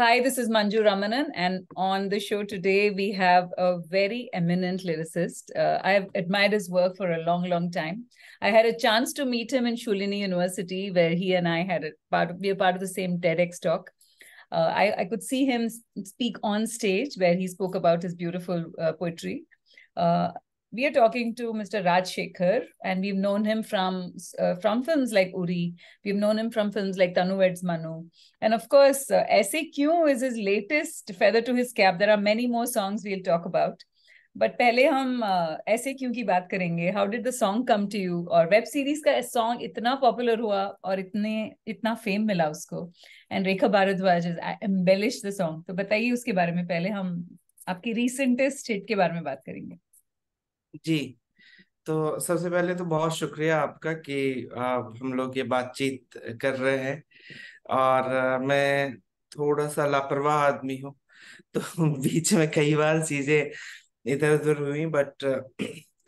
Hi, this is Manju Ramanan, and on the show today we have a very eminent lyricist. Uh, I've admired his work for a long, long time. I had a chance to meet him in Shulini University, where he and I had a part of, we were part of the same TEDx talk. Uh, I, I, could see him speak on stage, where he spoke about his beautiful uh, poetry. Uh, we are talking to Mr. Raj Shekhar, and we've known him from uh, from films like Uri. We've known him from films like Tanu Veds Manu, and of course, uh, SAQ is his latest feather to his cap. There are many more songs we'll talk about, but पहले हम SAQ की बात करेंगे. How did the song come to you? Or web series का song इतना popular हुआ और इतने इतना fame मिला उसको. And Rekha Bharadwaj has uh, embellished the song. So, बताइए उसके बारे में पहले हम आपकी recentest hit के बारे में बात करेंगे. जी तो सबसे पहले तो बहुत शुक्रिया आपका कि आप हम लोग ये बातचीत कर रहे हैं और मैं थोड़ा सा लापरवाह आदमी हूँ तो बीच में कई बार चीजें इधर उधर हुई but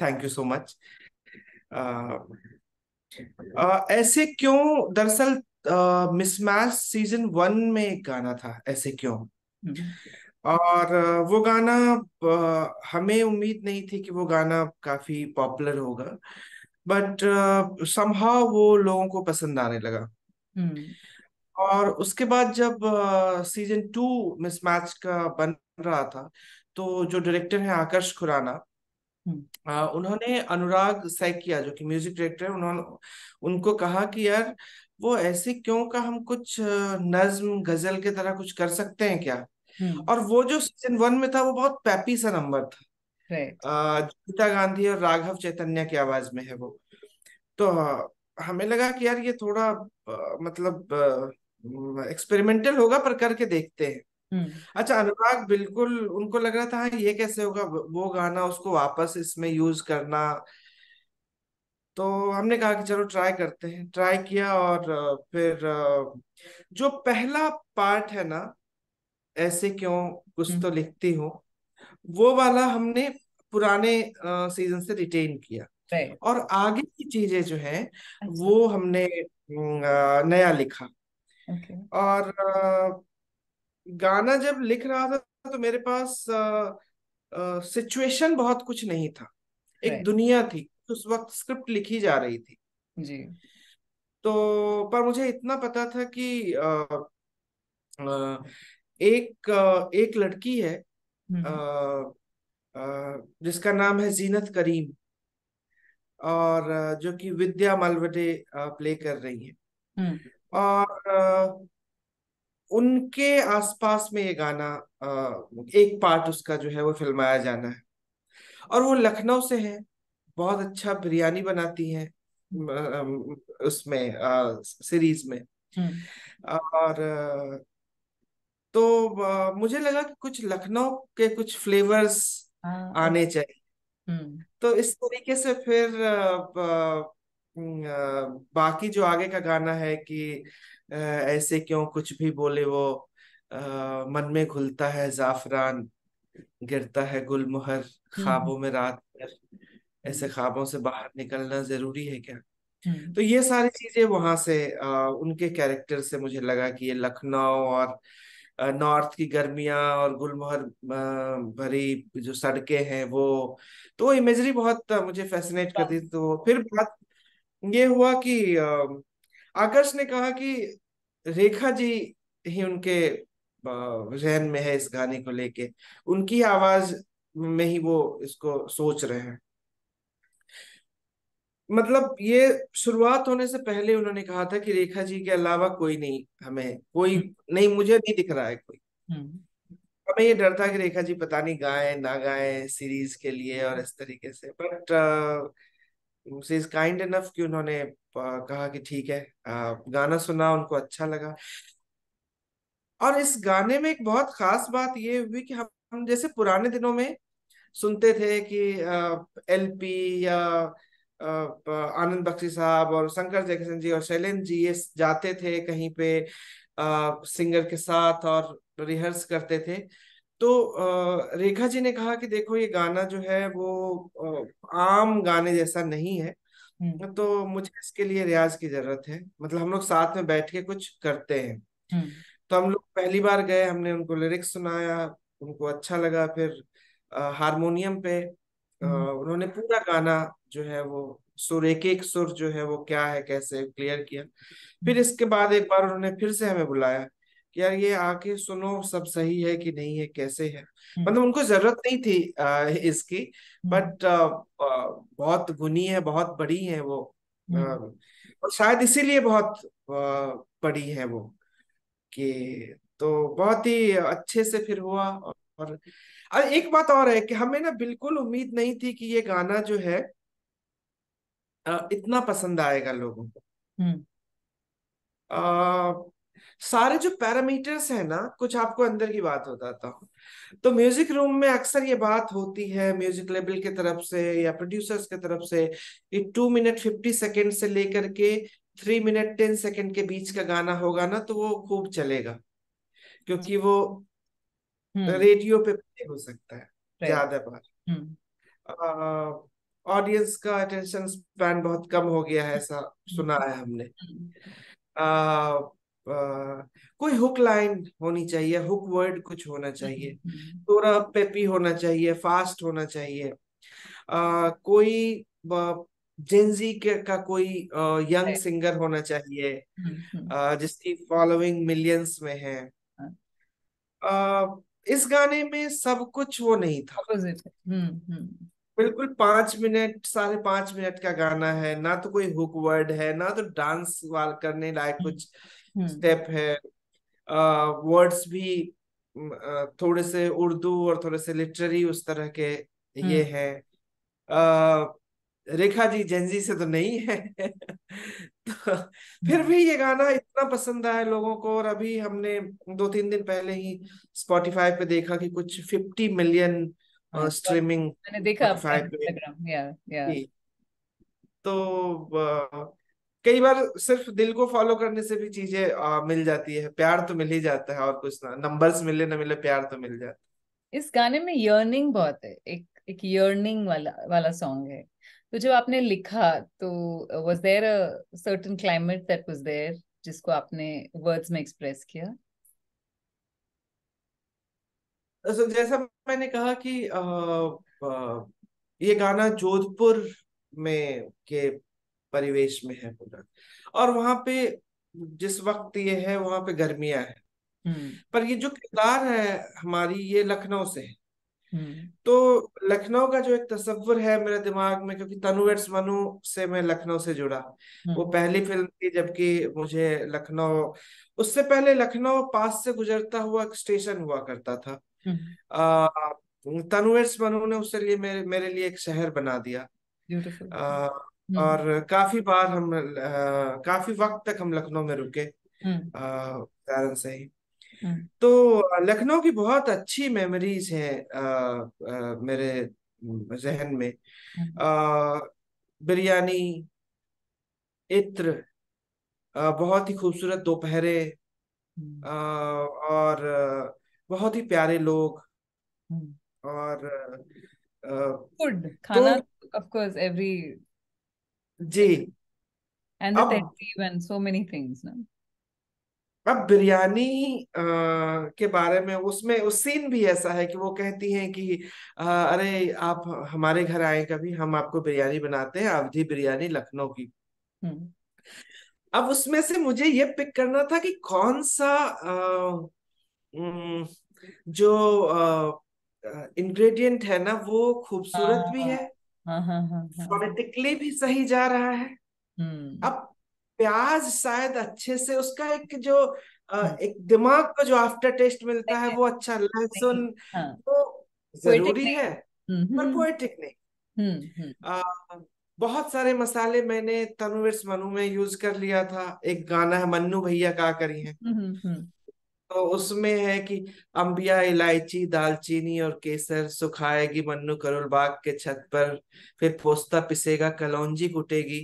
thank you so much ऐसे क्यों दरअसल मिसमैच सीजन वन में एक गाना था ऐसे क्यों हम्म। और वो गाना हमें उम्मीद नहीं थी कि वो गाना काफी पॉपुलर होगा बट समहाउ वो लोगों को पसंद आने लगा हम्म। और उसके बाद जब सीजन टू मिस मैच का बन रहा था तो जो डायरेक्टर है आकर्ष खुराना हम्म। उन्होंने अनुराग किया जो कि म्यूजिक डायरेक्टर है उन्होंने उनको कहा कि यार वो ऐसे क्यों का हम कुछ नज्म गजल के तरह कुछ कर सकते हैं क्या हम्म। और वो जो सीजन वन में था वो बहुत पैपी सा नंबर था गीता गांधी और राघव चैतन्य की आवाज में है वो तो हमें लगा कि यार ये थोड़ा मतलब एक्सपेरिमेंटल होगा पर करके देखते हैं हम्म। अच्छा अनुराग बिल्कुल उनको लग रहा था हाँ, ये कैसे होगा वो गाना उसको वापस इसमें यूज करना तो हमने कहा कि चलो ट्राई करते हैं ट्राई किया और फिर जो पहला पार्ट है ना ऐसे क्यों कुछ तो हम्म। लिखती हूँ वो वाला हमने पुराने सीजन से रिटेन किया और आगे की चीजें जो है अच्छा। वो हमने नया लिखा और गाना जब लिख रहा था तो मेरे पास सिचुएशन बहुत कुछ नहीं था एक दुनिया थी उस वक्त स्क्रिप्ट लिखी जा रही थी जी तो पर मुझे इतना पता था कि आ, आ, एक एक लड़की है हम्म। जिसका नाम है जीनत करीम और जो कि विद्या मालवडे प्ले कर रही है हम्म। और उनके आसपास में ये गाना एक पार्ट उसका जो है वो फिल्माया जाना है और वो लखनऊ से है बहुत अच्छा बिरयानी बनाती है उसमें सीरीज में हम्म। और तो मुझे लगा कि कुछ लखनऊ के कुछ फ्लेवर्स हाँ, आने हाँ। चाहिए हम्म। तो इस तरीके से फिर बाकी जो आगे का गाना है कि ऐसे क्यों कुछ भी बोले वो मन में घुलता है जाफरान गिरता है मुहर हम्म। ख्वाबों में रात भर ऐसे ख्वाबों से बाहर निकलना जरूरी है क्या हम्म। तो ये सारी चीजें वहां से आ, उनके कैरेक्टर से मुझे लगा कि ये लखनऊ और नॉर्थ की गर्मियां और गुलमोहर भरी जो सड़कें हैं वो तो वो इमेजरी बहुत मुझे फैसिनेट अच्छा। करती थी तो फिर बात ये हुआ कि आकर्ष ने कहा कि रेखा जी ही उनके जहन में है इस गाने को लेके उनकी आवाज में ही वो इसको सोच रहे हैं मतलब ये शुरुआत होने से पहले उन्होंने कहा था कि रेखा जी के अलावा कोई नहीं हमें कोई हम्म। नहीं मुझे नहीं दिख रहा है कोई हम्म। हमें ये डर था कि रेखा जी पता नहीं गाए ना गाए सीरीज के लिए और इस तरीके से बट इज काइंड इनफ कि उन्होंने uh, कहा कि ठीक है गाना सुना उनको अच्छा लगा और इस गाने में एक बहुत खास बात ये हुई कि हम जैसे पुराने दिनों में सुनते थे कि एलपी uh, या आनंद बख्शी साहब और शंकर जयकिशन जी और शैलेंद्र जी ये जाते थे कहीं पे आ, सिंगर के साथ और रिहर्स करते थे तो आ, रेखा जी ने कहा कि देखो ये गाना जो है वो आ, आम गाने जैसा नहीं है हम्म। तो मुझे इसके लिए रियाज की जरूरत है मतलब हम लोग साथ में बैठ के कुछ करते हैं हम्म। तो हम लोग पहली बार गए हमने उनको लिरिक्स सुनाया उनको अच्छा लगा फिर हारमोनियम पे हम्म। उन्होंने पूरा गाना जो है वो सुर एक एक सुर जो है वो क्या है कैसे क्लियर किया फिर इसके बाद एक बार उन्होंने फिर से हमें बुलाया कि यार ये आके सुनो सब सही है कि नहीं है कैसे है हम्म। मतलब उनको जरूरत नहीं थी आ, इसकी हम्म। बट बहुत गुनी है बहुत बड़ी है वो आ, और शायद इसीलिए बहुत बड़ी है वो कि तो बहुत ही अच्छे से फिर हुआ और, और एक बात और है कि हमें ना बिल्कुल उम्मीद नहीं थी कि ये गाना जो है इतना पसंद आएगा लोगों को हम्म। सारे जो पैरामीटर्स है ना कुछ आपको अंदर की बात बताता हूँ तो म्यूजिक रूम में अक्सर ये बात होती है म्यूजिक लेबल की तरफ से या प्रोड्यूसर्स की तरफ से कि टू मिनट फिफ्टी सेकेंड से लेकर के थ्री मिनट टेन सेकेंड के बीच का गाना होगा ना तो वो खूब चलेगा क्योंकि वो हम्म। तो रेडियो पे प्ले हो सकता है ज्यादा बार हम्म। ऑडियंस का अटेंशन स्पैन बहुत कम हो गया है ऐसा सुना है हमने कोई हुक लाइन होनी चाहिए हुक वर्ड कुछ होना चाहिए हम्म। थोड़ा पेपी होना चाहिए फास्ट होना चाहिए आ, कोई जेंजी का कोई यंग सिंगर होना चाहिए जिसकी फॉलोइंग मिलियंस में है हाँ। इस गाने में सब कुछ वो नहीं था हम्म, हम्म। बिल्कुल पांच मिनट साढ़े पांच मिनट का गाना है ना तो कोई हुक वर्ड है ना तो डांस वाल करने लायक हम्म, कुछ स्टेप है वर्ड्स भी थोड़े से उर्दू और थोड़े से लिटरेरी उस तरह के ये है रेखा जी जेंजी से तो नहीं है तो फिर भी ये गाना इतना पसंद आया लोगों को और अभी हमने दो तीन दिन पहले ही स्पॉटिफाई पे देखा कि कुछ फिफ्टी मिलियन स्ट्रीमिंग मैंने देखा या, या। तो कई बार सिर्फ दिल को फॉलो करने से भी चीजें मिल जाती है प्यार तो मिल ही जाता है और कुछ ना नंबर्स मिले ना मिले प्यार तो मिल जाता है इस गाने में यर्निंग बहुत है एक एक यर्निंग वाला वाला सॉन्ग है तो जब आपने लिखा तो was there a climate that was there जिसको आपने वर्ड्स में एक्सप्रेस किया uh, so, जैसा मैंने कहा कि आ, uh, आ, uh, ये गाना जोधपुर में के परिवेश में है पूरा और वहां पे जिस वक्त ये है वहां पे गर्मियां है हम्म। पर ये जो किरदार है हमारी ये लखनऊ से है हम्म। तो लखनऊ का जो एक तस्वर है मेरे दिमाग में क्योंकि तनु एट्स मनु से मैं लखनऊ से जुड़ा हम्म। वो पहली फिल्म थी जबकि मुझे लखनऊ उससे पहले लखनऊ पास से गुजरता हुआ एक स्टेशन हुआ करता था हम्म। तनु एट्स मनु ने उससे लिए मेरे मेरे लिए एक शहर बना दिया और काफी बार हम आ, काफी वक्त तक हम लखनऊ में रुके कारण से ही तो लखनऊ की बहुत अच्छी मेमोरीज है आ, आ, मेरे जहन में हम्म। बिरयानी इत्र आ, बहुत ही खूबसूरत दोपहरे हम्म। और बहुत ही प्यारे लोग हम्म। और फूड तो खाना ऑफ कोर्स एवरी जी and the oh. and so many things no? अब बिरयानी के बारे में उसमें उस सीन भी ऐसा है कि वो कहती हैं कि आ, अरे आप हमारे घर आए कभी हम आपको बिरयानी बनाते हैं अवधि बिरयानी लखनऊ की हम्म। अब उसमें से मुझे ये पिक करना था कि कौन सा आ, जो इंग्रेडिएंट है ना वो खूबसूरत भी हाँ, है फोनेटिकली हाँ, हाँ, भी सही जा रहा है हम्म। अब प्याज शायद अच्छे से उसका एक जो हाँ। एक दिमाग का जो आफ्टर टेस्ट मिलता है वो अच्छा लहसुन हाँ। तो जरूरी है हम्म, पर पोएटिक हम्म। नहीं हम्म, बहुत सारे मसाले मैंने तनुवीर मनु में यूज कर लिया था एक गाना है मन्नू भैया का करी है तो उसमें है कि अंबिया इलायची दालचीनी और केसर सुखाएगी मन्नू करोल बाग के छत पर फिर पोस्ता पिसेगा कलौंजी कुटेगी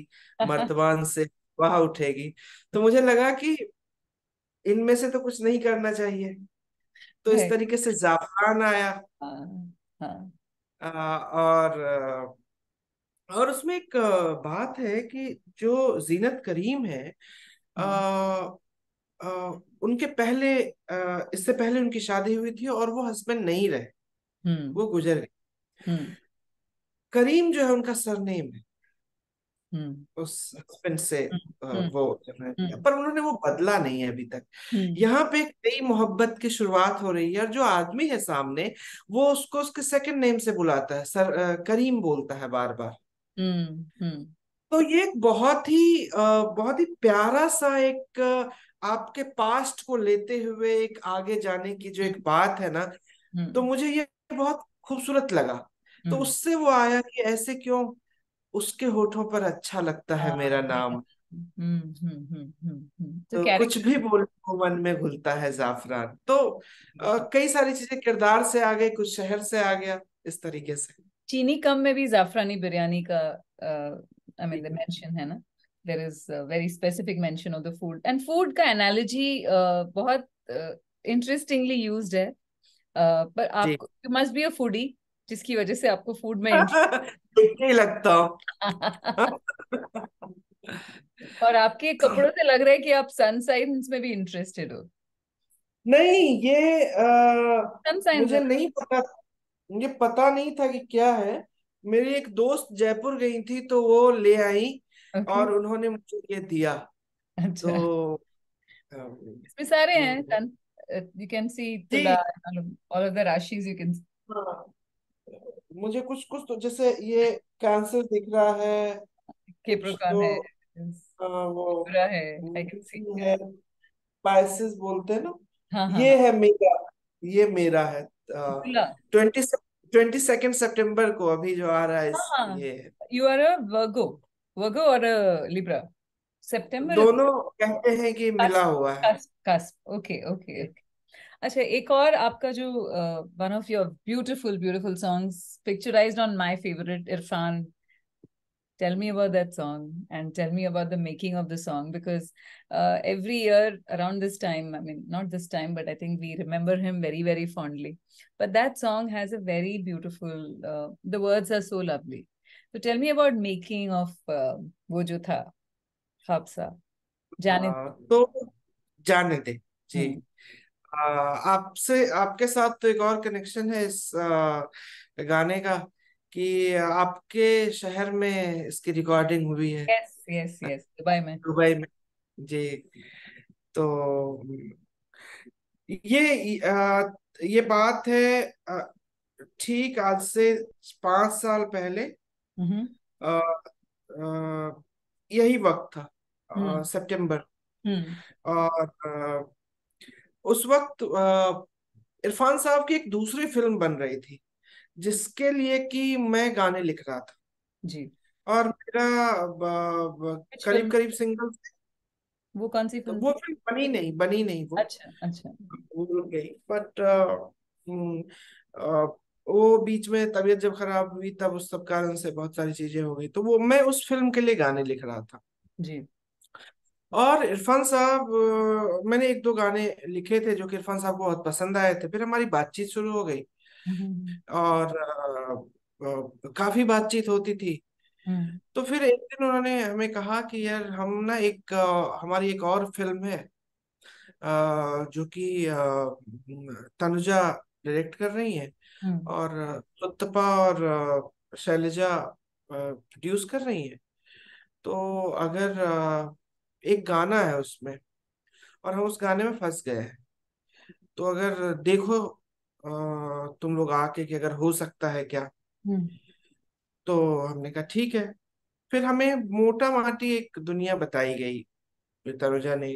मर्तबान से वाह उठेगी तो मुझे लगा कि इनमें से तो कुछ नहीं करना चाहिए तो इस तरीके से जाफरान आया आ, हाँ, हाँ। और और उसमें एक बात है कि जो जीनत करीम है आ, आ, हाँ। उनके पहले इससे पहले उनकी शादी हुई थी और वो हस्बैंड नहीं रहे हम्म। वो गुजर गए हम्म। करीम जो है उनका सरनेम है हम्म। उस सस्पेंस अच्छा। से हम्म, हम्म। वो पर उन्होंने वो बदला नहीं है अभी तक यहाँ पे एक नई मोहब्बत की शुरुआत हो रही है और जो आदमी है सामने वो उसको उसके सेकंड नेम से बुलाता है सर करीम बोलता है बार बार तो ये एक बहुत ही बहुत ही प्यारा सा एक आपके पास्ट को लेते हुए एक आगे जाने की जो एक बात है ना तो मुझे ये बहुत खूबसूरत लगा तो उससे वो आया कि ऐसे क्यों उसके होठों पर अच्छा लगता है हाँ, मेरा हाँ। नाम हम्म हम्म हम्म, हम्म, हम्म। तो, तो कुछ भी बोल को मन में घुलता है जाफरान तो हम्म। कई सारी चीजें किरदार से आ गई कुछ शहर से आ गया इस तरीके से चीनी कम में भी जाफरानी बिरयानी का आई मीन द मेंशन है ना there is very specific mention of the food and food का एनालॉजी बहुत इंटरेस्टिंगली यूज्ड है पर आप you must be a foodie जिसकी वजह से आपको फूड में नहीं लगता और आपके कपड़ों से लग रहा है कि आप सन साइंस में भी इंटरेस्टेड हो नहीं ये आ, मुझे नहीं पता मुझे पता नहीं था कि क्या है मेरी एक दोस्त जयपुर गई थी तो वो ले आई okay. और उन्होंने मुझे ये दिया अच्छा। तो इसमें सारे हैं you can see Tula all of the राशिज यू कैन मुझे कुछ कुछ तो जैसे ये कैंसर दिख रहा है केप्रोकॉन तो, है आ, वो है आई कैन सी है बोलते हैं ना हाँ, हाँ, ये हाँ, है मेरा ये मेरा है ट्वेंटी ट्वेंटी सेकेंड सितंबर को अभी जो आ रहा है हाँ, हाँ, ये यू आर अ वर्गो वर्गो और लिब्रा सितंबर दोनों कहते हैं कि मिला हुआ है कस्प ओके ओके ओके अच्छा एक और आपका जो one of your beautiful beautiful songs picturised on my favourite Irfan tell me about that song and tell me about the making of the song because every year around this time I mean not this time but I think we remember him very very fondly but that song has a very beautiful the words are so lovely तो tell me about making of वो जो था हफ्सा जाने तो जाने दे जी हम्म। आपसे आपके साथ तो एक और कनेक्शन है इस आ, गाने का कि आपके शहर में इसकी रिकॉर्डिंग हुई है यस यस यस दुबई में दुबई में जी तो ये आ, ये बात है ठीक आज से पांच साल पहले हम्म। आ, यही वक्त था सितंबर हम्म। हम्म। और उस वक्त इरफान साहब की एक दूसरी फिल्म बन रही थी जिसके लिए कि मैं गाने लिख रहा था जी और मेरा करीब करीब सिंगल वो कौन सी फिल्म वो फिल्म बनी नहीं बनी नहीं वो अच्छा अच्छा भूल गई बट हम्म, वो बीच में तबीयत जब खराब हुई तब उस सब कारण से बहुत सारी चीजें हो गई तो वो मैं उस फिल्म के लिए गाने लिख रहा था जी और इरफान साहब मैंने एक दो गाने लिखे थे जो कि इरफान साहब को बहुत पसंद आए थे फिर हमारी बातचीत शुरू हो गई हम्म, हम्म, हम्म। और आ, काफी बातचीत होती थी तो फिर एक दिन उन्होंने हमें कहा कि यार हम ना एक आ, हमारी एक और फिल्म है आ, जो कि तनुजा डायरेक्ट कर रही है और उत्तपा और शैलजा प्रोड्यूस कर रही है तो अगर एक गाना है उसमें और हम उस गाने में फंस गए हैं तो अगर देखो तुम लोग आके कि अगर हो सकता है क्या हम्म। तो हमने कहा ठीक है फिर हमें मोटा माटी एक दुनिया बताई गई तनुजा ने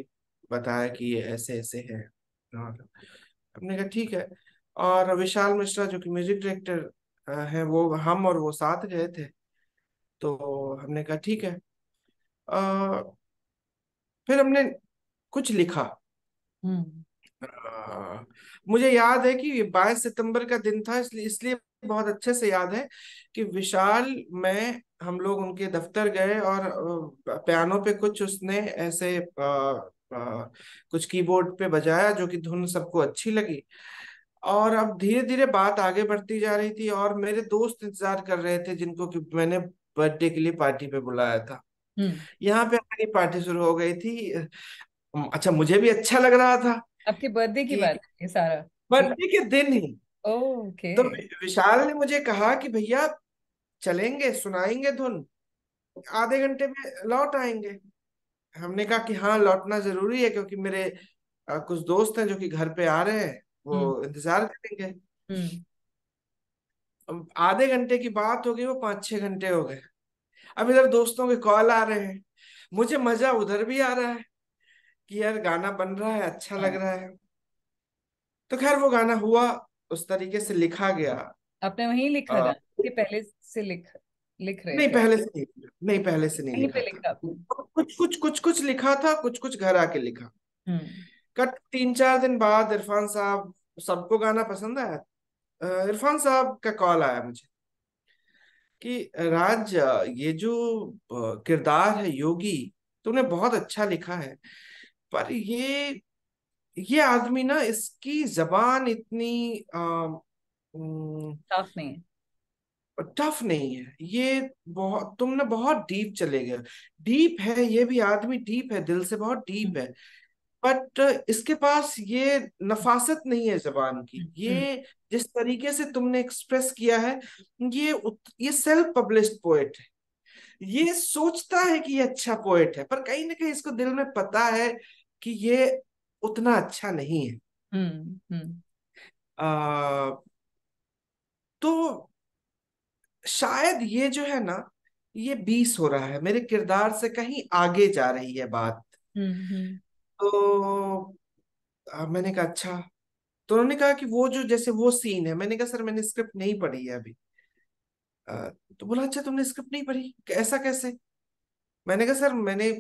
बताया कि ये ऐसे ऐसे है हाँ। हमने कहा ठीक है और विशाल मिश्रा जो कि म्यूजिक डायरेक्टर है वो हम और वो साथ गए थे तो हमने कहा ठीक है आ, फिर हमने कुछ लिखा आ, हम्म। मुझे याद है कि बाईस सितंबर का दिन था इसलिए इसलिए बहुत अच्छे से याद है कि विशाल मैं हम लोग उनके दफ्तर गए और पियानो पे कुछ उसने ऐसे आ, आ, कुछ कीबोर्ड पे बजाया जो कि धुन सबको अच्छी लगी और अब धीरे धीरे बात आगे बढ़ती जा रही थी और मेरे दोस्त इंतजार कर रहे थे जिनको कि मैंने बर्थडे के लिए पार्टी पे बुलाया था हम्म। यहाँ पे हमारी पार्टी शुरू हो गई थी अच्छा मुझे भी अच्छा लग रहा था आपके बर्थडे की बात है सारा बर्थडे के दिन ही ओके तो विशाल ने मुझे कहा कि भैया चलेंगे सुनाएंगे धुन आधे घंटे में लौट आएंगे हमने कहा कि हाँ लौटना जरूरी है क्योंकि मेरे आ, कुछ दोस्त हैं जो कि घर पे आ रहे हैं वो हम्म। इंतजार करेंगे हम्म। आधे घंटे की बात हो गई वो पांच छह घंटे हो गए अब इधर दोस्तों के कॉल आ रहे हैं मुझे मजा उधर भी आ रहा है कि यार गाना बन रहा है अच्छा लग रहा है तो खैर वो गाना हुआ उस तरीके से लिखा गया आपने वही लिखा था कि पहले से लिख लिख रहे नहीं पहले से नहीं नहीं पहले से नहीं लिखा, लिखा कुछ कुछ कुछ कुछ लिखा था कुछ कुछ घर आके लिखा हम्म। कट तीन चार दिन बाद इरफान साहब सबको गाना पसंद आया इरफान साहब का कॉल आया मुझे कि राज ये जो किरदार है योगी तूने बहुत अच्छा लिखा है पर ये ये आदमी ना इसकी जबान इतनी टफ नहीं टफ नहीं है ये बहुत तुमने बहुत डीप चले गए डीप है ये भी आदमी डीप है दिल से बहुत डीप हम्म। है बट इसके पास ये नफासत नहीं है जबान की ये हम्म। जिस तरीके से तुमने एक्सप्रेस किया है ये ये सेल्फ पब्लिश्ड पोएट है ये सोचता है कि ये अच्छा पोएट है पर कहीं ना कहीं इसको दिल में पता है कि ये उतना अच्छा नहीं है हम्म, हम्म। तो शायद ये जो है ना ये बीस हो रहा है मेरे किरदार से कहीं आगे जा रही है बात तो आ, मैंने कहा अच्छा तो उन्होंने कहा कि वो जो जैसे वो सीन है मैंने कहा सर मैंने स्क्रिप्ट नहीं पढ़ी है अभी आ, तो बोला अच्छा तुमने स्क्रिप्ट नहीं पढ़ी ऐसा कैसे मैंने कहा सर मैंने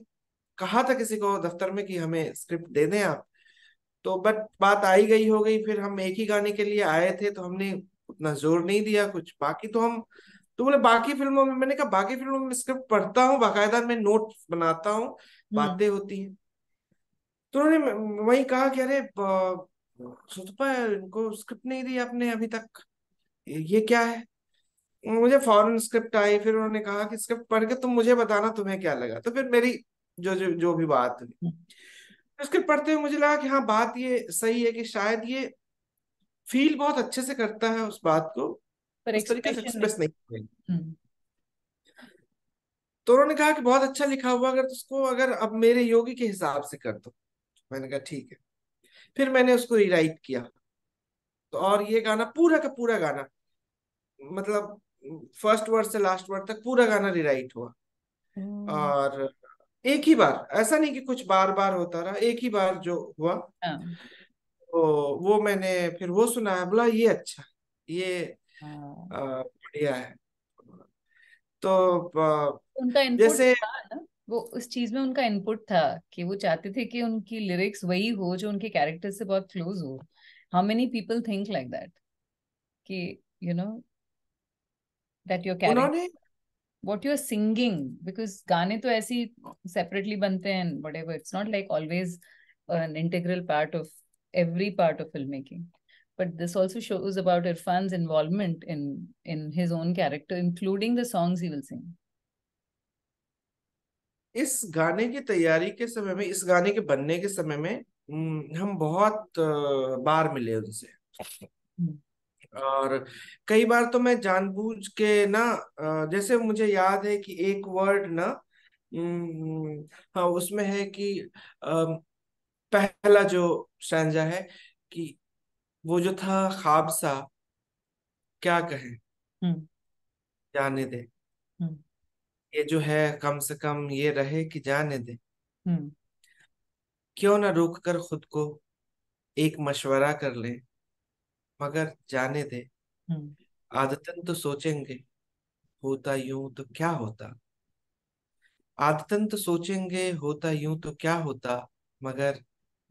कहा था किसी को दफ्तर में कि हमें स्क्रिप्ट दे दें आप तो बट बात आई गई हो गई फिर हम एक ही गाने के लिए आए थे तो हमने उतना जोर नहीं दिया कुछ बाकी तो हम तो बोले बाकी फिल्मों में मैंने कहा बाकी फिल्मों में स्क्रिप्ट पढ़ता हूँ बाकायदा मैं नोट बनाता हूँ हम्म। बातें होती हैं तो उन्होंने वही कहा कि अरे सुतपा इनको स्क्रिप्ट नहीं दी आपने अभी तक ये क्या है मुझे फॉरन स्क्रिप्ट आई फिर उन्होंने कहा कि स्क्रिप्ट पढ़ के तुम मुझे बताना तुम्हें क्या लगा तो फिर मेरी जो जो, जो भी बात हुई हम्म। स्क्रिप्ट पढ़ते हुए मुझे लगा कि हाँ बात ये सही है कि शायद ये फील बहुत अच्छे से करता है उस बात को एक्सप्रेस नहीं हम्म। तो उन्होंने कहा कि बहुत अच्छा लिखा हुआ अगर उसको अगर अब मेरे योगी के हिसाब से कर दो मैंने कहा ठीक है फिर मैंने उसको रिराइट किया तो और ये गाना पूरा का पूरा गाना मतलब फर्स्ट वर्ड से लास्ट वर्ड तक पूरा गाना रिराइट हुआ और एक ही बार ऐसा नहीं कि कुछ बार बार होता रहा एक ही बार जो हुआ हाँ। तो वो मैंने फिर वो सुनाया बोला ये अच्छा ये हाँ। बढ़िया है तो आ, जैसे वो उस चीज में उनका इनपुट था कि वो चाहते थे कि उनकी लिरिक्स वही हो जो उनके कैरेक्टर से बहुत क्लोज हो how many people think like that कि you know that your character what you are singing because गाने तो ऐसे ही सेपरेटली बनते हैं whatever it's not like always an integral part of every part of film making but this also shows about Irfan involvement in in his own character including the songs he will sing इस गाने की तैयारी के समय में इस गाने के बनने के समय में हम बहुत बार मिले उनसे और कई बार तो मैं जानबूझ के ना जैसे मुझे याद है कि एक वर्ड ना हाँ उसमें है कि पहला जो शहजा है कि वो जो था खाबसा क्या कहे हम्म। जाने दे ये जो है कम से कम ये रहे कि जाने दे हम्म। क्यों ना रोक कर खुद को एक मशवरा कर ले मगर जाने दे हम्म। आदतन तो सोचेंगे होता यूं तो क्या होता आदतन तो सोचेंगे होता यूं तो क्या होता मगर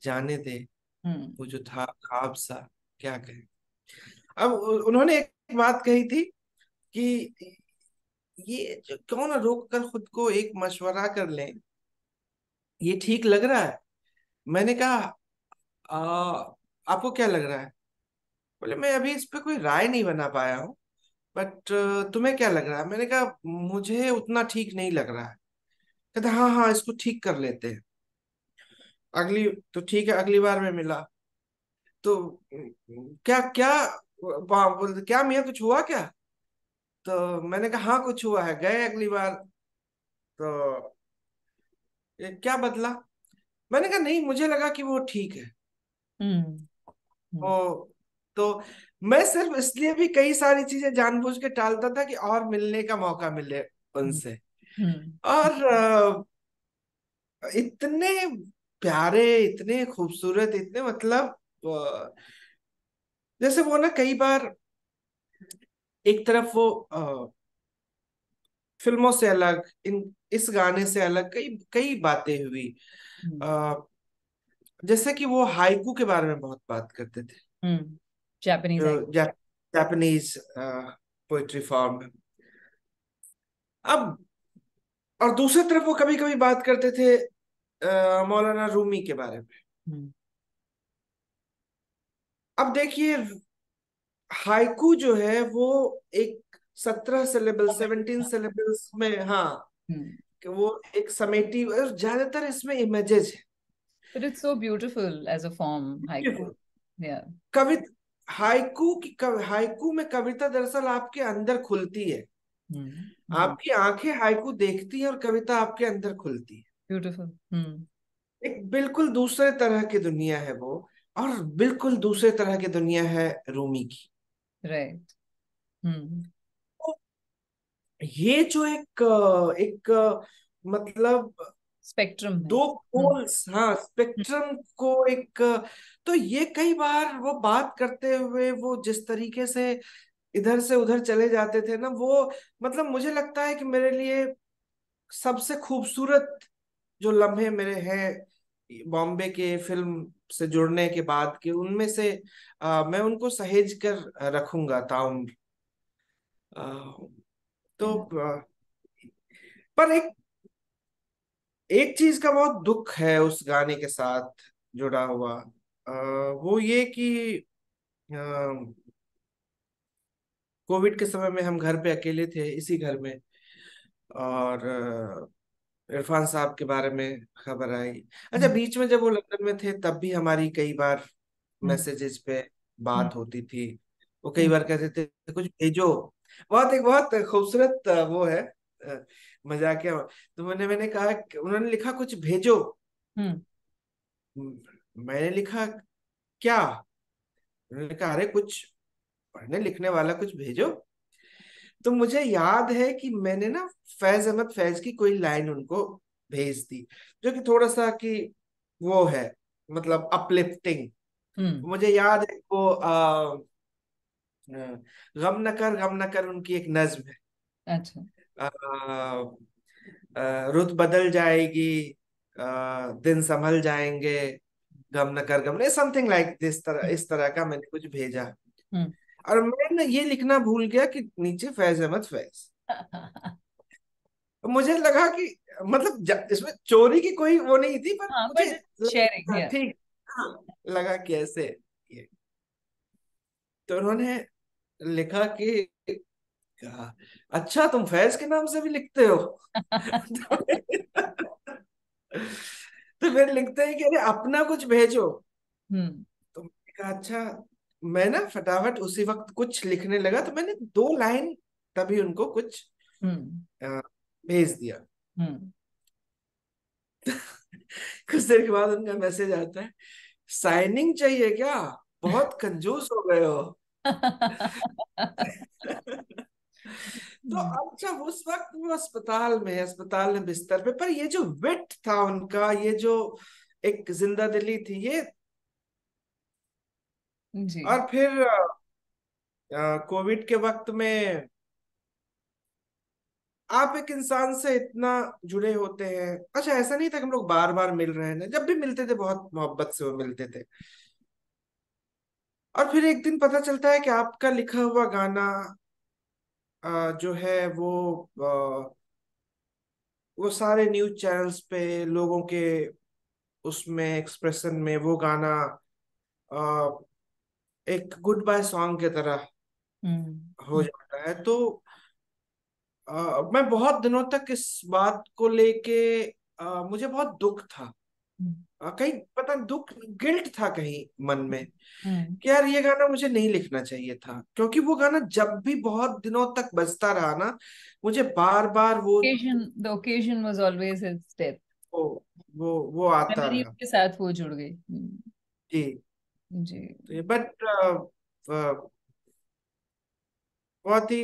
जाने दे हम्म। वो जो था खाब सा क्या कहे अब उन्होंने एक बात कही थी कि ये क्यों ना रोक कर खुद को एक मशवरा कर लें ये ठीक लग रहा है मैंने कहा आपको क्या लग रहा है बोले मैं अभी इस पे कोई राय नहीं बना पाया हूँ बट तुम्हें क्या लग रहा है मैंने कहा मुझे उतना ठीक नहीं लग रहा है कहते हाँ हाँ इसको ठीक कर लेते हैं अगली तो ठीक है अगली बार में मिला तो क्या क्या क्या मियाँ कुछ हुआ क्या तो मैंने कहा हाँ कुछ हुआ है गए अगली बार तो ये क्या बदला मैंने कहा नहीं मुझे लगा कि वो ठीक है हम्म, हम्म। ओ, तो मैं सिर्फ इसलिए भी कई सारी चीजें जानबूझ के टालता था कि और मिलने का मौका मिले हम्म, उनसे और इतने प्यारे इतने खूबसूरत इतने मतलब जैसे वो ना कई बार एक तरफ वो आ, फिल्मों से अलग इन इस गाने से अलग कई कई बातें हुई आ, हम्म। जैसे कि वो हाइकू के बारे में बहुत बात करते थे जापानीज पोइट्री फॉर्म में अब और दूसरी तरफ वो कभी कभी बात करते थे मौलाना रूमी के बारे में हम्म। अब देखिए हाइकू जो है वो एक सत्रह सिलेबल सेवनटीन सिलेबल्स में हाँ हम्म। कि वो एक समेटी और ज्यादातर इसमें इमेजेस है But it's so beautiful as a form, haiku. Yeah. कवित हाइकू की कव, हाइकू में कविता दरअसल आपके अंदर खुलती है hmm. आपकी आंखें हाइकू देखती है और कविता आपके अंदर खुलती है ब्यूटीफुल hmm. एक बिल्कुल दूसरे तरह की दुनिया है वो और बिल्कुल दूसरे तरह की दुनिया है रूमी की राइट हम्म hmm. ये जो एक एक मतलब स्पेक्ट्रम दो पोल्स hmm. हाँ स्पेक्ट्रम hmm. को एक तो ये कई बार वो बात करते हुए वो जिस तरीके से इधर से उधर चले जाते थे ना वो मतलब मुझे लगता है कि मेरे लिए सबसे खूबसूरत जो लम्हे मेरे हैं बॉम्बे के फिल्म से जुड़ने के बाद के उनमें से आ, मैं उनको सहेज कर रखूंगा ताउन तो हम्म। पर एक एक चीज का बहुत दुख है उस गाने के साथ जुड़ा हुआ आ, वो ये कि कोविड के समय में हम घर पे अकेले थे इसी घर में और इरफान साहब के बारे में खबर आई अच्छा हम्म। बीच में जब वो लंदन में थे तब भी हमारी कई बार हम्म। मैसेजेस पे बात हम्म। होती थी वो कई बार कहते थे कुछ भेजो बहुत एक बहुत खूबसूरत वो है मजाक तो मैंने मैंने कहा उन्होंने लिखा कुछ भेजो मैंने लिखा क्या उन्होंने कहा अरे कुछ पढ़ने लिखने वाला कुछ भेजो तो मुझे याद है कि मैंने ना फैज अहमद फैज की कोई लाइन उनको भेज दी जो कि थोड़ा सा कि वो है मतलब अपलिफ्टिंग हम्म। मुझे याद है वो आ, गम न कर गम न कर उनकी एक नज्म है अच्छा रुत बदल जाएगी आ, दिन संभल जाएंगे गम न कर गम समथिंग लाइक दिस तरह इस तरह का मैंने कुछ भेजा हम्म। और मैं ये लिखना भूल गया कि नीचे फैज अहमद फैज मुझे लगा कि मतलब इसमें चोरी की कोई वो नहीं थी पर हाँ, मुझे हाँ, ठीक हाँ, लगा कैसे तो उन्होंने लिखा कि कहा अच्छा तुम फैज के नाम से भी लिखते हो तो फिर लिखते हैं कि अरे अपना कुछ भेजो हम्म। तो मैंने कहा अच्छा मैं ना फटाफट उसी वक्त कुछ लिखने लगा तो मैंने दो लाइन तभी उनको कुछ हम्म। भेज दिया हम्म। कुछ देर के बाद उनका मैसेज आता है साइनिंग चाहिए क्या बहुत कंजूस हो गए हो तो हम्म। अच्छा उस वक्त वो अस्पताल में अस्पताल में बिस्तर पे पर ये जो विट था उनका ये जो एक जिंदा दिली थी ये जी और फिर कोविड के वक्त में आप एक इंसान से इतना जुड़े होते हैं अच्छा ऐसा नहीं था कि हम लोग बार बार मिल रहे हैं जब भी मिलते थे बहुत मोहब्बत से वो मिलते थे और फिर एक दिन पता चलता है कि आपका लिखा हुआ गाना जो है वो वो सारे न्यूज चैनल्स पे लोगों के उसमें एक्सप्रेशन में वो गाना एक गुड बाय सॉन्ग की तरह हम्म। हो जाता है तो आ, मैं बहुत दिनों तक इस बात को लेके मुझे बहुत दुख था हम्म। कहीं पता दुख गिल्ट था कहीं मन में हम्म। कि यार ये गाना मुझे नहीं लिखना चाहिए था क्योंकि वो गाना जब भी बहुत दिनों तक बजता रहा ना मुझे बार बार वो the occasion was always his step वो वो वो आता रहा उसके साथ वो जुड़ गई जी जी तो बट बहुत ही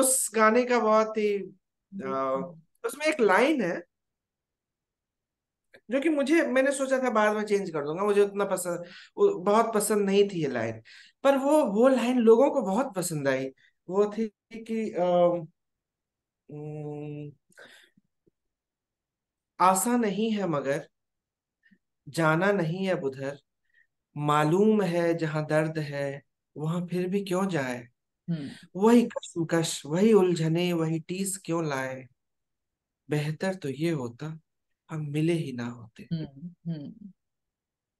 उस गाने का बहुत ही हम्म। उसमें एक लाइन है जो कि मुझे मैंने सोचा था बाद में चेंज कर दूंगा मुझे उतना पसंद बहुत पसंद नहीं थी ये लाइन पर वो वो लाइन लोगों को बहुत पसंद आई वो थी कि आसा नहीं है मगर जाना नहीं है बुधर मालूम है जहां दर्द है वहां फिर भी क्यों जाए हम्म। वही कशमकश वही उलझने वही टीस क्यों लाए बेहतर तो ये होता हम मिले ही ना होते हम्म, हम्म।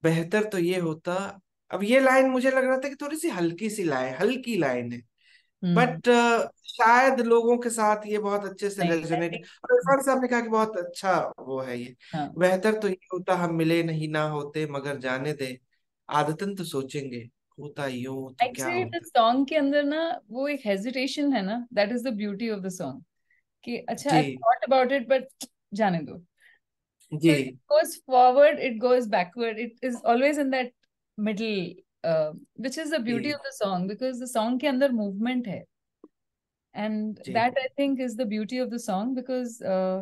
बेहतर तो ये होता अब ये लाइन मुझे लग रहा था कि थोड़ी सी हल्की सी लाइन हल्की लाइन है बट uh, शायद लोगों के साथ ये बहुत अच्छे से रेजोनेट और इरफान साहब ने कहा कि बहुत अच्छा वो है ये हाँ। बेहतर तो ये होता हम मिले नहीं ना होते मगर जाने दे आदतन तो सोचेंगे होता यूं तो Actually, क्या सॉन्ग के अंदर ना वो एक हेजिटेशन है ना that is the beauty of the song कि अच्छा I thought about it but जाने दो जी it goes forward it goes backward it is always in that middle which is the beauty of the song because the song के अंदर movement है and Jee. that i think is the beauty of the song because uh,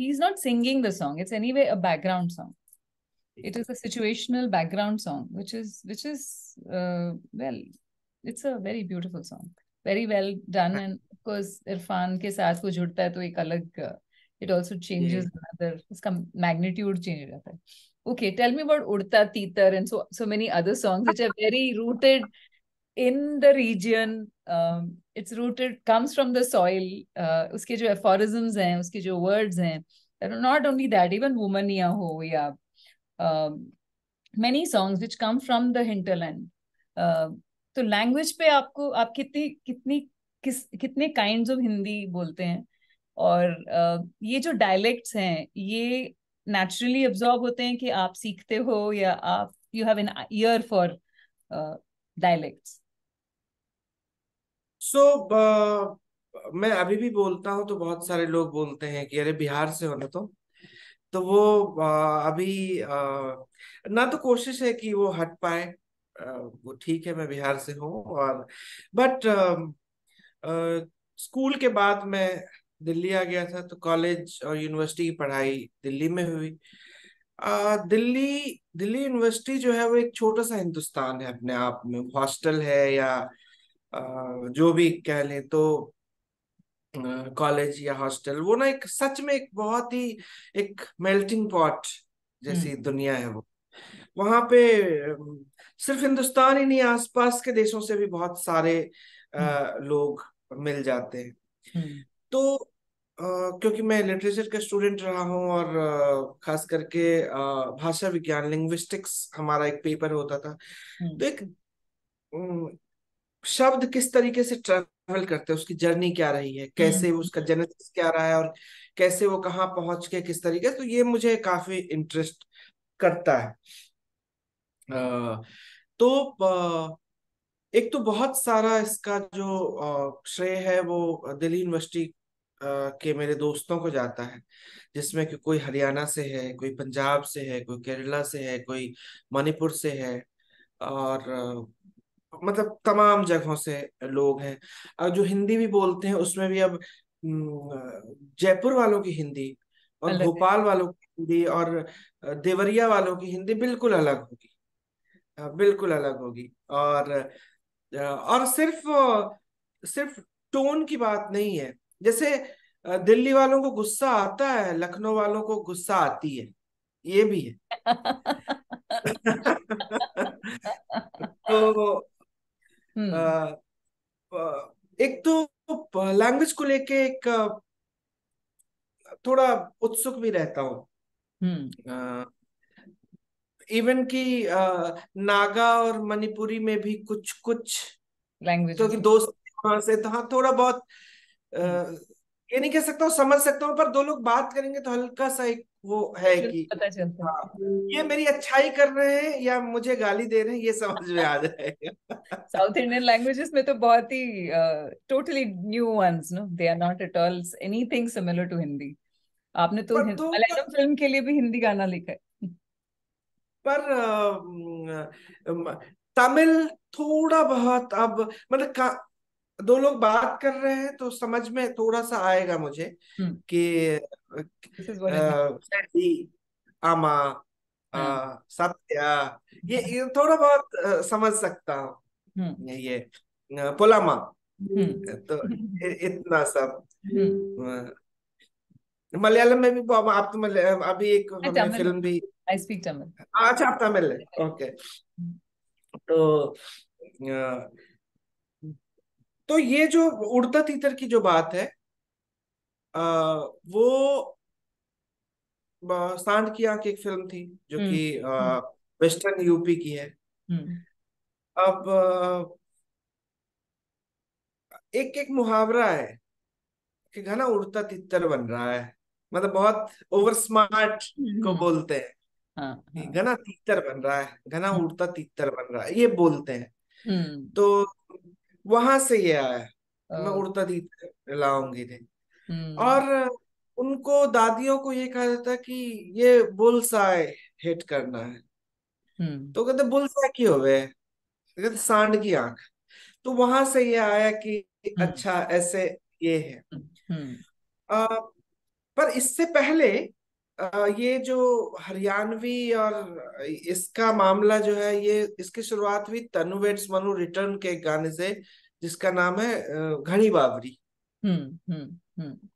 he's not singing the song it's anyway a background song it is a situational background song which is which is uh, well it's a very beautiful song very well done and of course irfan ke saath wo judta hai to ek alag uh, it also changes yeah. another uska magnitude change jata hai okay tell me about udta titar and so so many other songs which are very rooted in the region um, it's rooted comes from the soil uh, uske jo aphorisms hain uske jo words hain not only that even womania ho ya um, many songs which come from the hinterland. Uh, तो language पे आपको आप कितनी कितनी किस कितने kind of Hindi बोलते हैं और uh, ये जो डायलेक्ट्स हैं ये नेचुरली ऑब्जॉर्व होते हैं कि आप सीखते हो या आप you have an ear for dialects so मैं अभी भी बोलता हूँ तो बहुत सारे लोग बोलते हैं कि अरे बिहार से हो ना तो तो वो आ, अभी आ, ना तो कोशिश है कि वो हट पाए वो ठीक है मैं बिहार से हूँ और बट स्कूल के बाद मैं दिल्ली आ गया था तो कॉलेज और यूनिवर्सिटी की पढ़ाई दिल्ली में हुई आ, दिल्ली दिल्ली यूनिवर्सिटी जो है वो एक छोटा सा हिंदुस्तान है अपने आप में हॉस्टल है या आ, जो भी कह लें तो कॉलेज या हॉस्टल वो ना एक सच में एक बहुत ही एक मेल्टिंग पॉट जैसी हम्म। दुनिया है वो वहां पे सिर्फ हिंदुस्तान ही नहीं आसपास के देशों से भी बहुत सारे आ, हम्म। लोग मिल जाते हैं हम्म। तो आ, क्योंकि मैं लिटरेचर का स्टूडेंट रहा हूँ और खास करके भाषा विज्ञान लिंग्विस्टिक्स हमारा एक पेपर होता था तो एक शब्द किस तरीके से ट्रैवल ट्रैवल करते हैं उसकी जर्नी क्या रही है कैसे हम्म। उसका जेनेसिस क्या रहा है और कैसे वो कहाँ पहुंच के किस तरीके तो ये मुझे काफी इंटरेस्ट करता है तो एक तो बहुत सारा इसका जो श्रेय है वो दिल्ली यूनिवर्सिटी के मेरे दोस्तों को जाता है जिसमें कि कोई हरियाणा से है कोई पंजाब से है कोई केरला से है कोई मणिपुर से है और मतलब तमाम जगहों से लोग हैं और जो हिंदी भी बोलते हैं उसमें भी अब जयपुर वालों की हिंदी और भोपाल वालों की हिंदी और देवरिया वालों की हिंदी बिल्कुल अलग होगी बिल्कुल अलग होगी और और सिर्फ सिर्फ टोन की बात नहीं है जैसे दिल्ली वालों को गुस्सा आता है लखनऊ वालों को गुस्सा आती है ये भी है तो हम्म। एक तो लैंग्वेज को लेके एक थोड़ा उत्सुक भी रहता हूँ इवन हम्म। कि नागा और मणिपुरी में भी कुछ कुछ लैंग्वेज क्योंकि तो दोस्त से तो हाँ थोड़ा बहुत हम्म। ये नहीं कह सकता हूँ समझ सकता हूँ पर दो लोग बात करेंगे तो हल्का सा एक वो है कि पता चलता हाँ, ये मेरी अच्छाई कर रहे हैं या मुझे गाली दे रहे हैं ये समझ में आ जाए साउथ इंडियन लैंग्वेजेस में तो बहुत ही totally new ones no they are not at all anything similar to Hindi आपने तो मलयालम फिल्म के लिए भी हिंदी गाना लिखा है पर तमिल थोड़ा बहुत अब मतलब दो लोग बात कर रहे हैं तो समझ में थोड़ा सा आएगा मुझे हम्म। कि आमा हाँ। सत्या ये, थोड़ा बहुत समझ सकता हूँ हम्म। ये पोलामा हम्म। तो इतना सब मलयालम में भी आप तो मलयालम अभी एक हाँ, फिल्म भी आई स्पीक तमिल अच्छा आप तमिल ओके तो तो ये जो उड़ता तीतर की जो बात है आ, वो सांड की आंख एक फिल्म थी जो हम्म, कि हम्म। वेस्टर्न यूपी की है हम्म। अब एक एक मुहावरा है कि घना उड़ता तितर बन रहा है मतलब बहुत ओवर स्मार्ट को बोलते हैं हाँ, हाँ। घना तीतर बन रहा है घना उड़ता तीतर बन रहा है ये बोलते हैं तो वहां से ये आया है मैं उड़ता दी लाऊंगी थे हम्म। और उनको दादियों को ये कहा जाता कि ये बुल साय हिट करना है हम्म। तो कहते बुल साय की हो तो कहते सांड की आंख तो वहां से ये आया कि हम्म। अच्छा ऐसे ये है आ, पर इससे पहले ये जो हरियाणवी और इसका मामला जो है ये इसकी शुरुआत हुई तनु मनु रिटर्न के गाने से जिसका नाम है घनी बाबरी हम्म, हम्म हम्म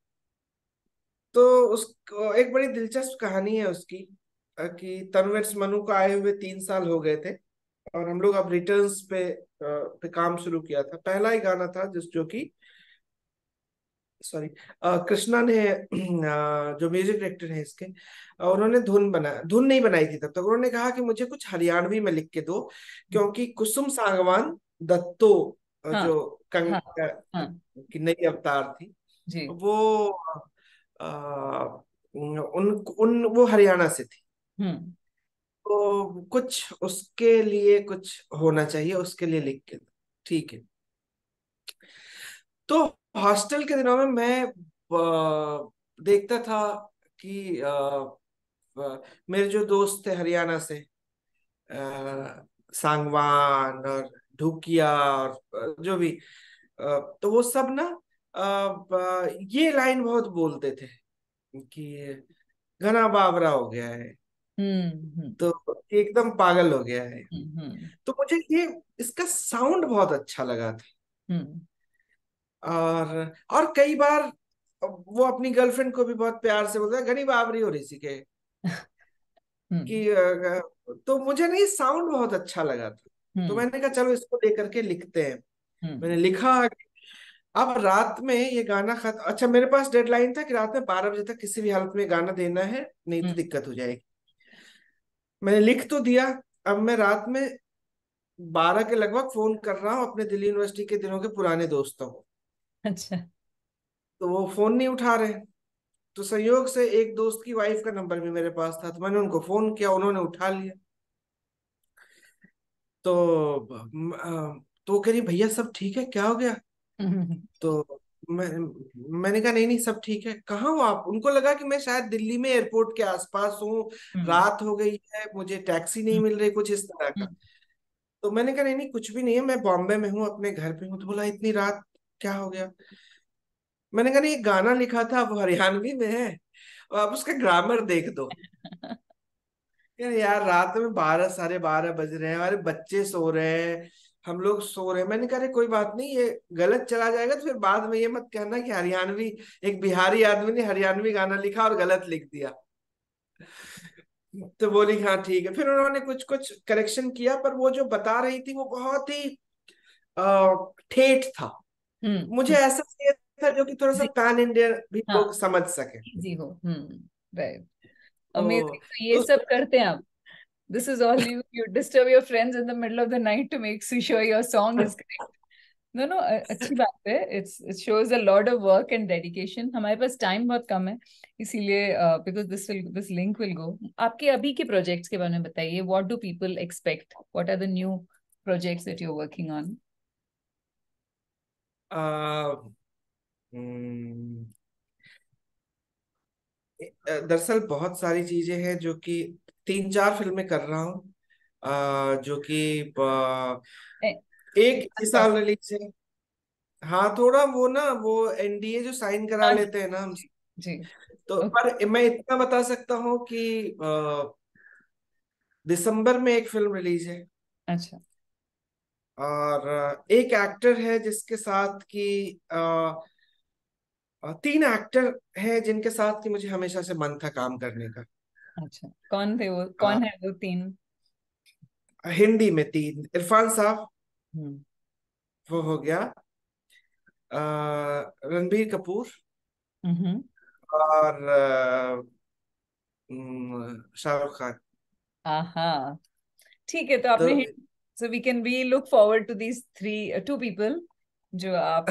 तो उस एक बड़ी दिलचस्प कहानी है उसकी कि तनवेट्स मनु को आए हुए तीन साल हो गए थे और हम लोग अब रिटर्न्स पे पे काम शुरू किया था पहला ही गाना था जिस जो कि सॉरी कृष्णा ने जो म्यूजिक डायरेक्टर है इसके उन्होंने धुन बना धुन नहीं बनाई थी तब तक उन्होंने कहा कि मुझे कुछ हरियाणवी में लिख के दो क्योंकि कुसुम सांगवान दत्तो हाँ, जो कंग हाँ, हाँ, की नई अवतार थी वो आ, उन उन वो हरियाणा से थी हम्म। तो कुछ उसके लिए कुछ होना चाहिए उसके लिए लिख के ठीक है तो हॉस्टल के दिनों में मैं देखता था कि मेरे जो दोस्त थे हरियाणा से सांगवान और ढुकिया और जो भी तो वो सब ना ये लाइन बहुत बोलते थे कि घना बावरा हो गया है हम्म, हम्म। तो एकदम पागल हो गया है हम्म, तो मुझे ये इसका साउंड बहुत अच्छा लगा था और और कई बार वो अपनी गर्लफ्रेंड को भी बहुत प्यार से बोलता है घनी बाबरी हो रही सी के हम्म। कि तो मुझे नहीं साउंड बहुत अच्छा लगा था तो हम्म। मैंने कहा चलो इसको लेकर के लिखते हैं हम्म। मैंने लिखा अब रात में ये गाना खत अच्छा मेरे पास डेडलाइन था कि रात में बारह बजे तक किसी भी हालत में गाना देना है नहीं तो दिक्कत हो जाएगी मैंने लिख तो दिया अब मैं रात में बारह के लगभग फोन कर रहा हूँ अपने दिल्ली यूनिवर्सिटी के दिनों के पुराने दोस्तों को अच्छा तो वो फोन नहीं उठा रहे तो संयोग से एक दोस्त की वाइफ का नंबर भी मेरे पास था तो मैंने उनको फोन किया उन्होंने उठा लिया तो तो कह रही भैया सब ठीक है क्या हो गया तो मैं मैंने कहा नहीं नहीं सब ठीक है कहा हो आप उनको लगा कि मैं शायद दिल्ली में एयरपोर्ट के आसपास हूँ हम्म। रात हो गई है मुझे टैक्सी नहीं मिल रही कुछ इस तरह का हम्म। तो मैंने कहा नहीं नहीं कुछ भी नहीं है मैं बॉम्बे में हूँ अपने घर पे हूँ तो बोला इतनी रात क्या हो गया मैंने कहा ये गाना लिखा था वो हरियाणवी में है और आप उसका ग्रामर देख दो यार रात में बारह साढ़े बारह बज रहे हैं हमारे बच्चे सो रहे हैं हम लोग सो रहे हैं मैंने कहा कोई बात नहीं ये गलत चला जाएगा तो फिर बाद में ये मत कहना कि हरियाणवी एक बिहारी आदमी ने हरियाणवी गाना लिखा और गलत लिख दिया तो बोली हाँ ठीक है फिर उन्होंने कुछ कुछ करेक्शन किया पर वो जो बता रही थी वो बहुत ही ठेठ था हम्म, मुझे ऐसा चाहिए था जो कि थोड़ा सा पैन इंडियन भी हाँ, लोग समझ सके जी हो हम्म, तो राइट तो ये तो सब करते हैं आप this is all you you disturb your friends in the middle of the night to make sure your song is great no no अच्छी बात है it's it shows a lot of work and dedication हमारे पास time बहुत कम है इसीलिए because this will this link will go आपके अभी के प्रोजेक्ट्स के बारे में बताइए what do people expect what are the new projects that you are working on hmm, दरअसल बहुत सारी चीजें हैं जो कि तीन चार फिल्में कर रहा हूँ आ, जो कि एक इस अच्छा। साल रिलीज है हाँ थोड़ा वो ना वो एनडीए जो साइन करा हाँ लेते हैं ना हम जी तो पर मैं इतना बता सकता हूँ कि आ, दिसंबर में एक फिल्म रिलीज है अच्छा और एक एक्टर है जिसके साथ आ, तीन एक्टर है जिनके साथ की मुझे हमेशा से मन था काम करने का अच्छा कौन थे वो कौन आ, है वो तीन हिंदी में तीन इरफान साहब हम्म। वो हो गया रणबीर कपूर हम्म। और शाहरुख खान हाँ ठीक है तो आपने तो, so we can we look forward to these three uh, two people जो आप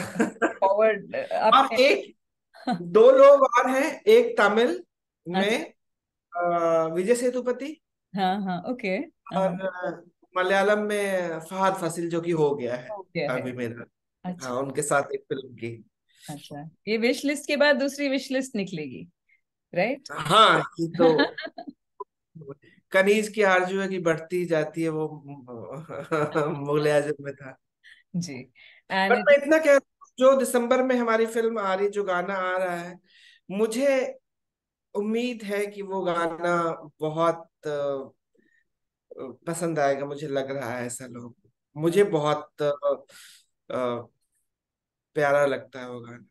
forward uh, आप और एक दो लोग और हैं एक तमिल हाँ में विजय सेतुपति हाँ हाँ ओके हाँ। और मलयालम में फहद फसील जो कि हो गया है अभी मेरा अच्छा। हाँ उनके साथ एक फिल्म की अच्छा ये विश लिस्ट के बाद दूसरी विश लिस्ट निकलेगी राइट हाँ तो कनीज की हार जो है कि बढ़ती जाती है वो मुगल आजम में था जी And बट मैं इतना कह जो दिसंबर में हमारी फिल्म आ रही जो गाना आ रहा है मुझे उम्मीद है कि वो गाना बहुत पसंद आएगा मुझे लग रहा है ऐसा लोग मुझे बहुत प्यारा लगता है वो गाना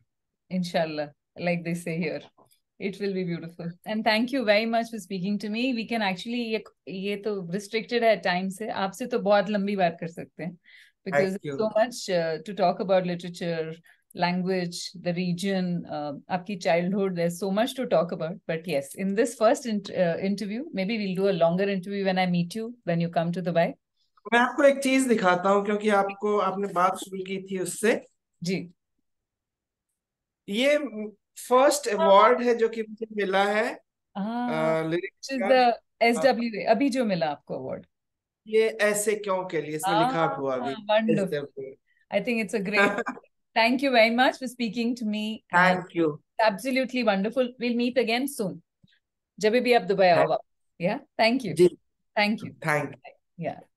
इनशाला like this say here it will be beautiful and thank you very much for speaking to me we can actually ये to तो restricted at times. से आपसे because so much uh, to talk about literature language the region uh, childhood there's so much to talk about but yes in this first in, uh, interview maybe we'll do a longer interview when I meet you when you come to Dubai मैं आपको एक चीज दिखाता हूँ क्योंकि आपको आपने बात शुरू की थी उससे जी ये फर्स्ट हाँ। अवार्ड है जो कि मुझे मिला है लिरिक्स एस डब्ल्यू अभी जो मिला आपको अवार्ड ये ऐसे क्यों के लिए इसमें लिखा हाँ, हुआ भी I think it's a great thank you very much for speaking to me thank you absolutely wonderful we will meet again soon जब भी आप दुबई आओ या thank you thank you thank you या